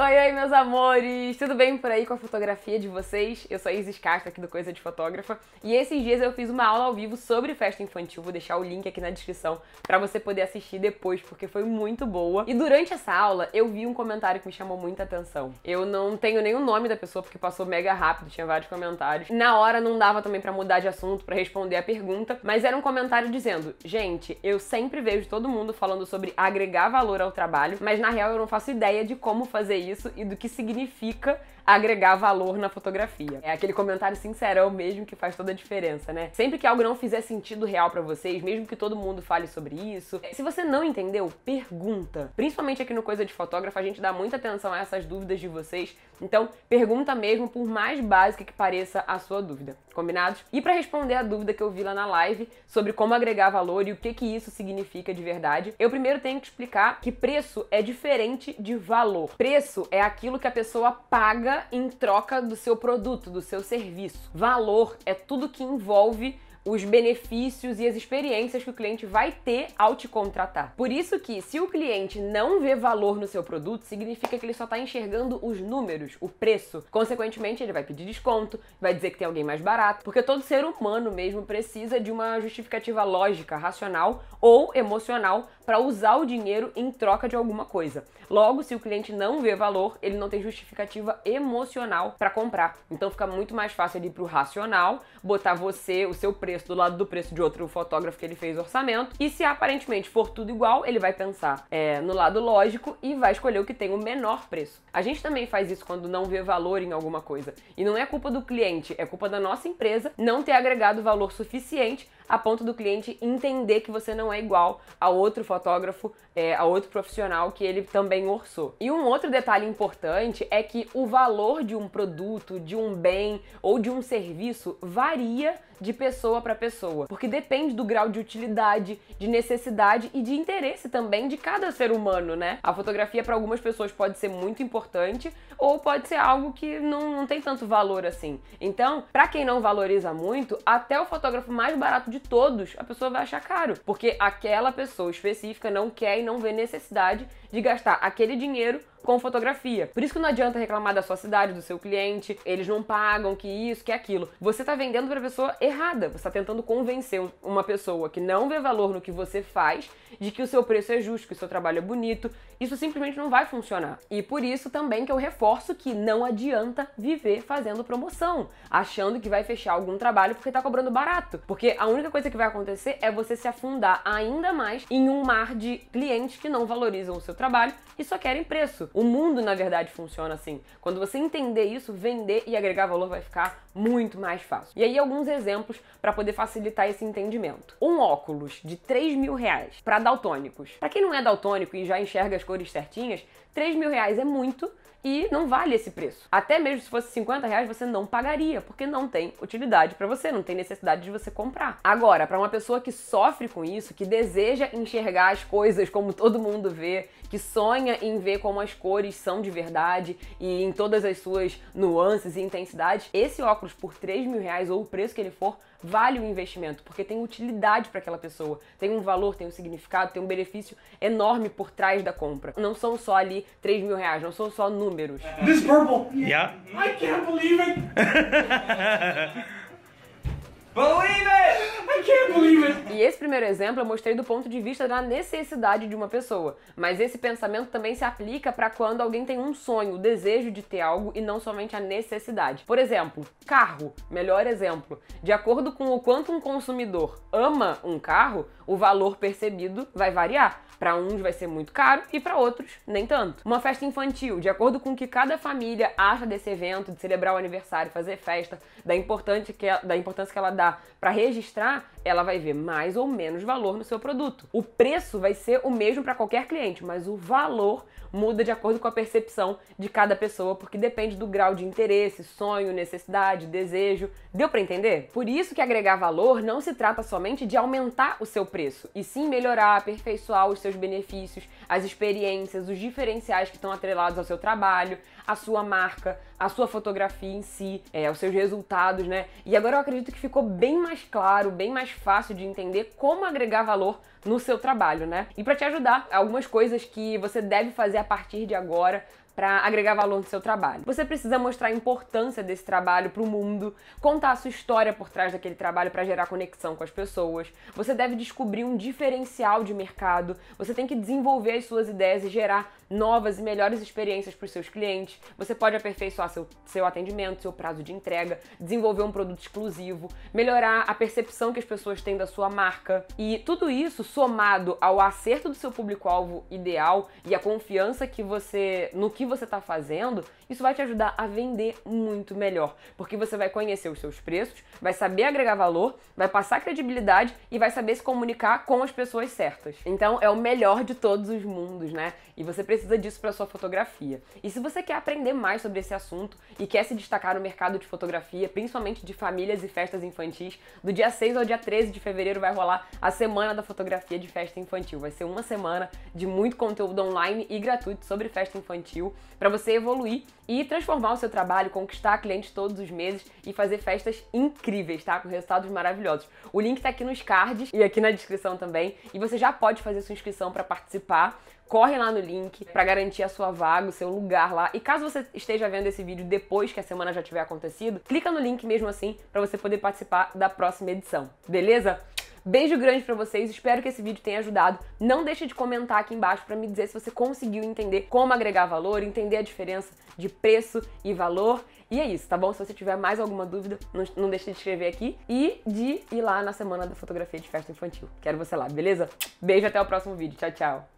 Oi, oi, meus amores! Tudo bem por aí com a fotografia de vocês? Eu sou a Isis Castro, aqui do Coisa de Fotógrafa, e esses dias eu fiz uma aula ao vivo sobre festa infantil, vou deixar o link aqui na descrição para você poder assistir depois, porque foi muito boa. E durante essa aula, eu vi um comentário que me chamou muita atenção. Eu não tenho nem o nome da pessoa, porque passou mega rápido, tinha vários comentários. Na hora não dava também para mudar de assunto, para responder a pergunta, mas era um comentário dizendo, gente, eu sempre vejo todo mundo falando sobre agregar valor ao trabalho, mas na real eu não faço ideia de como fazer isso isso e do que significa agregar valor na fotografia. É aquele comentário sincerão mesmo que faz toda a diferença, né? Sempre que algo não fizer sentido real para vocês, mesmo que todo mundo fale sobre isso, é, se você não entendeu, pergunta. Principalmente aqui no Coisa de Fotógrafo, a gente dá muita atenção a essas dúvidas de vocês, então, pergunta mesmo, por mais básica que pareça a sua dúvida. Combinados? E para responder a dúvida que eu vi lá na live sobre como agregar valor e o que que isso significa de verdade, eu primeiro tenho que explicar que preço é diferente de valor. Preço é aquilo que a pessoa paga em troca do seu produto, do seu serviço. Valor é tudo que envolve os benefícios e as experiências que o cliente vai ter ao te contratar. Por isso que se o cliente não vê valor no seu produto, significa que ele só está enxergando os números, o preço. Consequentemente, ele vai pedir desconto, vai dizer que tem alguém mais barato, porque todo ser humano mesmo precisa de uma justificativa lógica, racional ou emocional para usar o dinheiro em troca de alguma coisa. Logo, se o cliente não vê valor, ele não tem justificativa emocional para comprar. Então fica muito mais fácil ele ir o racional, botar você, o seu preço preço do lado do preço de outro fotógrafo que ele fez orçamento. E se aparentemente for tudo igual, ele vai pensar é, no lado lógico e vai escolher o que tem o menor preço. A gente também faz isso quando não vê valor em alguma coisa. E não é culpa do cliente, é culpa da nossa empresa não ter agregado valor suficiente a ponto do cliente entender que você não é igual a outro fotógrafo, é, a outro profissional que ele também orçou. E um outro detalhe importante é que o valor de um produto, de um bem ou de um serviço varia de pessoa para pessoa, porque depende do grau de utilidade, de necessidade e de interesse também de cada ser humano, né? A fotografia para algumas pessoas pode ser muito importante ou pode ser algo que não, não tem tanto valor assim. Então, para quem não valoriza muito, até o fotógrafo mais barato de de todos, a pessoa vai achar caro, porque aquela pessoa específica não quer e não vê necessidade de gastar aquele dinheiro com fotografia. Por isso que não adianta reclamar da sua cidade, do seu cliente, eles não pagam, que isso, que aquilo. Você está vendendo para a pessoa errada. Você está tentando convencer uma pessoa que não vê valor no que você faz de que o seu preço é justo, que o seu trabalho é bonito. Isso simplesmente não vai funcionar. E por isso também que eu reforço que não adianta viver fazendo promoção, achando que vai fechar algum trabalho porque está cobrando barato. Porque a única única coisa que vai acontecer é você se afundar ainda mais em um mar de clientes que não valorizam o seu trabalho e só querem preço. O mundo, na verdade, funciona assim. Quando você entender isso, vender e agregar valor vai ficar muito mais fácil. E aí, alguns exemplos para poder facilitar esse entendimento. Um óculos de 3 mil reais para daltônicos. Para quem não é daltônico e já enxerga as cores certinhas, 3 mil reais é muito e não vale esse preço. Até mesmo se fosse 50 reais, você não pagaria, porque não tem utilidade para você, não tem necessidade de você comprar. Agora, para uma pessoa que sofre com isso, que deseja enxergar as coisas como todo mundo vê, que sonha em ver como as cores são de verdade e em todas as suas nuances e intensidades, esse óculos por 3 mil reais ou o preço que ele for, vale o investimento, porque tem utilidade para aquela pessoa, tem um valor, tem um significado, tem um benefício enorme por trás da compra. Não são só ali 3 mil reais, não são só números. This purple! Yeah. I can't believe it! believe it! I can't believe it. E esse primeiro exemplo eu mostrei do ponto de vista da necessidade de uma pessoa, mas esse pensamento também se aplica para quando alguém tem um sonho, o desejo de ter algo e não somente a necessidade. Por exemplo, carro, melhor exemplo. De acordo com o quanto um consumidor ama um carro, o valor percebido vai variar. Para uns vai ser muito caro e para outros nem tanto. Uma festa infantil, de acordo com o que cada família acha desse evento, de celebrar o aniversário, fazer festa, da importância que ela dá para registrar, ela vai ver mais ou menos valor no seu produto. O preço vai ser o mesmo para qualquer cliente, mas o valor muda de acordo com a percepção de cada pessoa, porque depende do grau de interesse, sonho, necessidade, desejo. Deu para entender? Por isso que agregar valor não se trata somente de aumentar o seu preço, e sim melhorar, aperfeiçoar os seus benefícios, as experiências, os diferenciais que estão atrelados ao seu trabalho, a sua marca, a sua fotografia em si, é, os seus resultados, né? E agora eu acredito que ficou bem mais claro, bem mais fácil de entender como agregar valor no seu trabalho, né? E para te ajudar, algumas coisas que você deve fazer a partir de agora para agregar valor no seu trabalho. Você precisa mostrar a importância desse trabalho para o mundo, contar a sua história por trás daquele trabalho para gerar conexão com as pessoas. Você deve descobrir um diferencial de mercado. Você tem que desenvolver as suas ideias e gerar novas e melhores experiências para os seus clientes. Você pode aperfeiçoar seu, seu atendimento, seu prazo de entrega, desenvolver um produto exclusivo, melhorar a percepção que as pessoas têm da sua marca. E tudo isso somado ao acerto do seu público-alvo ideal e a confiança que você no que você está fazendo, isso vai te ajudar a vender muito melhor, porque você vai conhecer os seus preços, vai saber agregar valor, vai passar credibilidade e vai saber se comunicar com as pessoas certas. Então é o melhor de todos os mundos, né? E você precisa disso para sua fotografia. E se você quer aprender mais sobre esse assunto e quer se destacar no mercado de fotografia, principalmente de famílias e festas infantis, do dia 6 ao dia 13 de fevereiro vai rolar a semana da fotografia de festa infantil. Vai ser uma semana de muito conteúdo online e gratuito sobre festa infantil para você evoluir e transformar o seu trabalho, conquistar clientes todos os meses e fazer festas incríveis, tá? Com resultados maravilhosos. O link tá aqui nos cards e aqui na descrição também, e você já pode fazer sua inscrição para participar. Corre lá no link para garantir a sua vaga, o seu lugar lá. E caso você esteja vendo esse vídeo depois que a semana já tiver acontecido, clica no link mesmo assim para você poder participar da próxima edição. Beleza? Beijo grande para vocês, espero que esse vídeo tenha ajudado. Não deixe de comentar aqui embaixo para me dizer se você conseguiu entender como agregar valor, entender a diferença de preço e valor. E é isso, tá bom? Se você tiver mais alguma dúvida, não, deixe de escrever aqui e de ir lá na semana da fotografia de festa infantil. Quero você lá, beleza? Beijo até o próximo vídeo. Tchau, tchau.